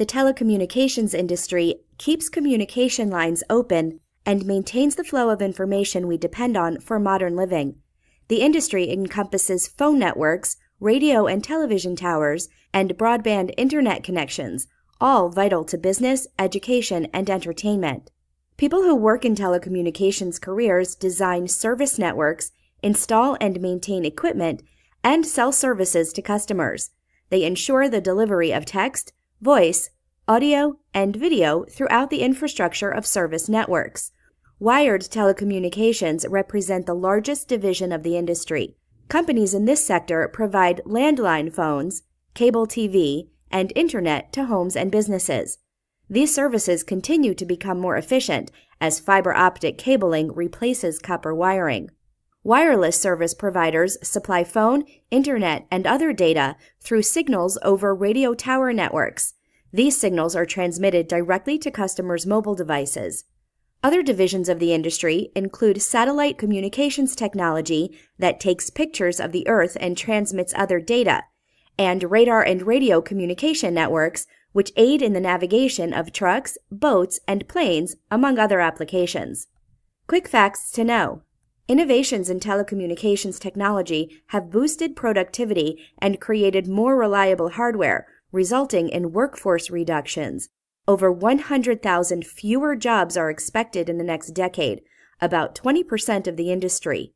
the telecommunications industry keeps communication lines open and maintains the flow of information we depend on for modern living. The industry encompasses phone networks, radio and television towers, and broadband internet connections, all vital to business, education, and entertainment. People who work in telecommunications careers design service networks, install and maintain equipment, and sell services to customers. They ensure the delivery of text, voice, audio, and video throughout the infrastructure of service networks. Wired telecommunications represent the largest division of the industry. Companies in this sector provide landline phones, cable TV, and internet to homes and businesses. These services continue to become more efficient as fiber optic cabling replaces copper wiring. Wireless service providers supply phone, internet, and other data through signals over radio tower networks, these signals are transmitted directly to customers' mobile devices. Other divisions of the industry include satellite communications technology that takes pictures of the Earth and transmits other data, and radar and radio communication networks, which aid in the navigation of trucks, boats, and planes, among other applications. Quick facts to know. Innovations in telecommunications technology have boosted productivity and created more reliable hardware, resulting in workforce reductions. Over 100,000 fewer jobs are expected in the next decade, about 20% of the industry.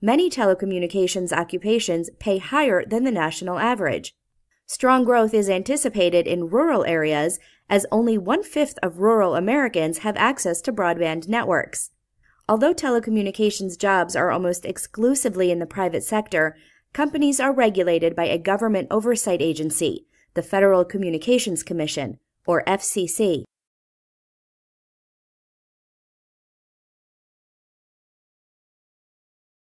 Many telecommunications occupations pay higher than the national average. Strong growth is anticipated in rural areas as only one fifth of rural Americans have access to broadband networks. Although telecommunications jobs are almost exclusively in the private sector, companies are regulated by a government oversight agency, the Federal Communications Commission, or FCC,